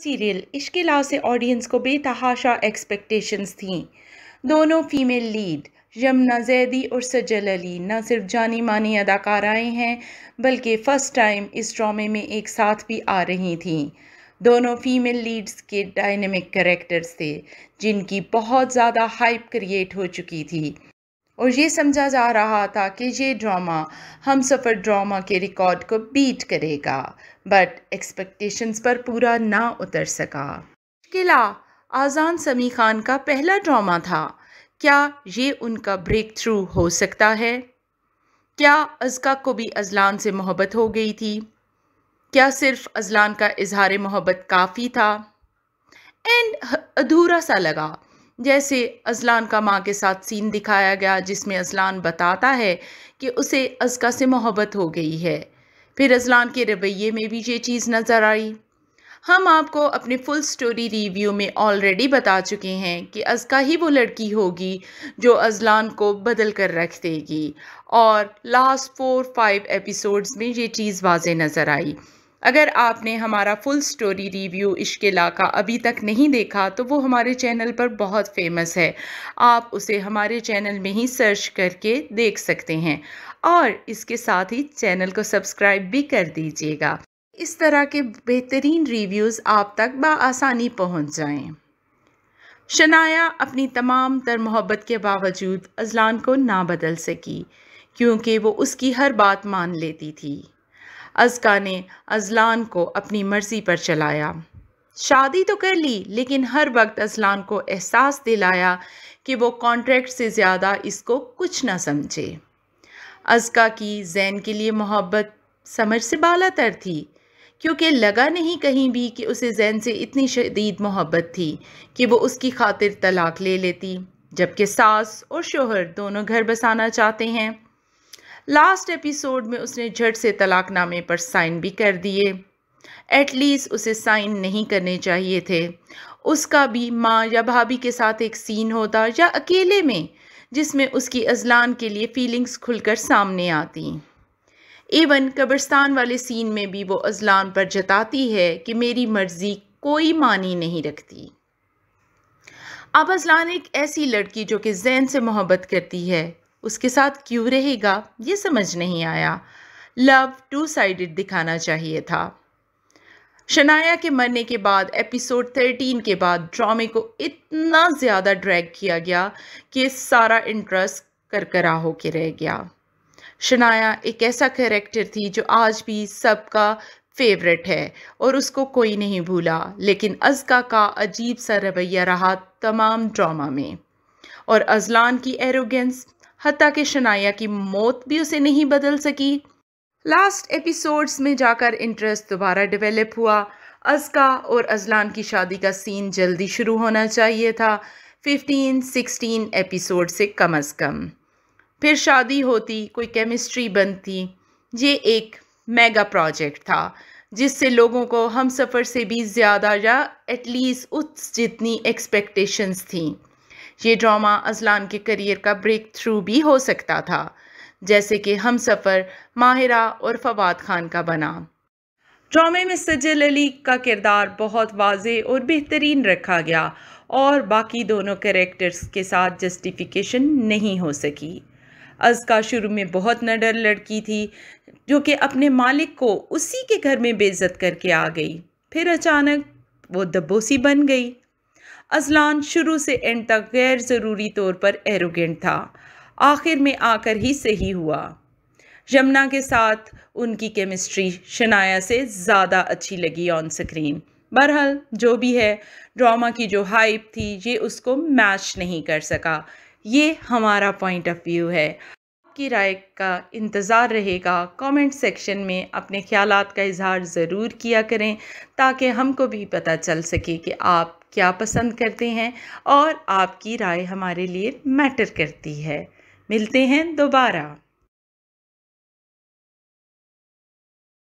serial इश्के लाव से audience को बेतहाशा एक्सपेक्टेशंस थीं दोनों फीमेल लीड यमुना जैदी और सजल अली न सिर्फ जानी मानी अदाकाराएं हैं बल्कि फ़र्स्ट टाइम इस ड्रामे में एक साथ भी आ रही थीं दोनों फीमेल लीड्स के डायनेमिक करेक्टर्स थे जिनकी बहुत ज़्यादा हाइप क्रिएट हो चुकी थी और ये समझा जा रहा था कि ये ड्रामा हम सफ़र ड्रामा के रिकॉर्ड को बीट करेगा बट एक्सपेक्टेशंस पर पूरा ना उतर सका किला आज़ान समी खान का पहला ड्रामा था क्या ये उनका ब्रेक थ्रू हो सकता है क्या अजका को भी अजलान से मोहब्बत हो गई थी क्या सिर्फ अजलान का इजहार मोहब्बत काफ़ी था एंड अधूरा सा लगा जैसे अजलान का माँ के साथ सीन दिखाया गया जिसमें अजलान बताता है कि उसे अजका से मोहब्बत हो गई है फिर अजलान के रवैये में भी ये चीज़ नज़र आई हम आपको अपने फुल स्टोरी रिव्यू में ऑलरेडी बता चुके हैं कि अजका ही वो लड़की होगी जो अजलान को बदल कर रख देगी और लास्ट फोर फाइव एपिसोड्स में ये चीज़ वाज नज़र आई अगर आपने हमारा फुल स्टोरी रिव्यू इश्क का अभी तक नहीं देखा तो वो हमारे चैनल पर बहुत फेमस है आप उसे हमारे चैनल में ही सर्च करके देख सकते हैं और इसके साथ ही चैनल को सब्सक्राइब भी कर दीजिएगा इस तरह के बेहतरीन रिव्यूज़ आप तक बसानी पहुँच जाएँ शनाया अपनी तमाम तर मोहब्बत के बावजूद अजलान को ना बदल सकी क्योंकि वो उसकी हर बात मान लेती थी अजका ने अजलान को अपनी मर्ज़ी पर चलाया शादी तो कर ली लेकिन हर वक्त अजलान को एहसास दिलाया कि वो कॉन्ट्रैक्ट से ज़्यादा इसको कुछ ना समझे अजका की जैन के लिए मोहब्बत समझ से बालातर थी क्योंकि लगा नहीं कहीं भी कि उसे जैन से इतनी शदीद मोहब्बत थी कि वो उसकी खातिर तलाक ले लेती जबकि सास और शोहर दोनों घर बसाना चाहते हैं लास्ट एपिसोड में उसने झट से तलाकनामे पर साइन भी कर दिए एटलीस्ट उसे साइन नहीं करने चाहिए थे उसका भी माँ या भाभी के साथ एक सीन होता या अकेले में जिसमें उसकी अजलान के लिए फीलिंग्स खुलकर सामने आती इवन कब्रस्तान वाले सीन में भी वो अजलान पर जताती है कि मेरी मर्ज़ी कोई मानी नहीं रखती अब अजलान एक ऐसी लड़की जो कि जैन से मोहब्बत करती है उसके साथ क्यों रहेगा ये समझ नहीं आया लव टू साइडेड दिखाना चाहिए था शनाया के मरने के बाद एपिसोड 13 के बाद ड्रामे को इतना ज़्यादा ड्रैग किया गया कि सारा इंटरेस्ट करकरा होकर रह गया शनाया एक ऐसा कैरेक्टर थी जो आज भी सबका फेवरेट है और उसको कोई नहीं भूला लेकिन अजका का अजीब सा रवैया रहा तमाम ड्रामा में और अजलान की एरोगेंस हती कि शनाया की मौत भी उसे नहीं बदल सकी लास्ट एपिसोड्स में जाकर इंटरेस्ट दोबारा डेवलप हुआ अजका और अजलान की शादी का सीन जल्दी शुरू होना चाहिए था 15-16 एपिसोड से कम अज़ कम फिर शादी होती कोई केमिस्ट्री बनती ये एक मेगा प्रोजेक्ट था जिससे लोगों को हम सफ़र से भी ज़्यादा या एटलीस्ट उस जितनी एक्सपेक्टेशंस थी ये ड्रामा असलान के करियर का ब्रेक थ्रू भी हो सकता था जैसे कि हम सफ़र माहिरा और फवाद खान का बना ड्रामे में सज्जल अली का किरदार बहुत वाज और बेहतरीन रखा गया और बाकी दोनों करेक्टर्स के साथ जस्टिफिकेशन नहीं हो सकी अजका शुरू में बहुत नडर लड़की थी जो कि अपने मालिक को उसी के घर में बेइज्जत करके आ गई फिर अचानक वो दबोसी बन गई अजलान शुरू से एंड तक गैर ज़रूरी तौर पर एरोगेंट था आखिर में आकर ही सही हुआ यमुना के साथ उनकी केमिस्ट्री शनाया से ज़्यादा अच्छी लगी ऑन स्क्रीन बहरहाल जो भी है ड्रामा की जो हाइप थी ये उसको मैच नहीं कर सका ये हमारा पॉइंट ऑफ व्यू है आपकी राय का इंतज़ार रहेगा कमेंट सेक्शन में अपने ख्यालात का इजहार ज़रूर किया करें ताकि हमको भी पता चल सके कि आप क्या पसंद करते हैं और आपकी राय हमारे लिए मैटर करती है मिलते हैं दोबारा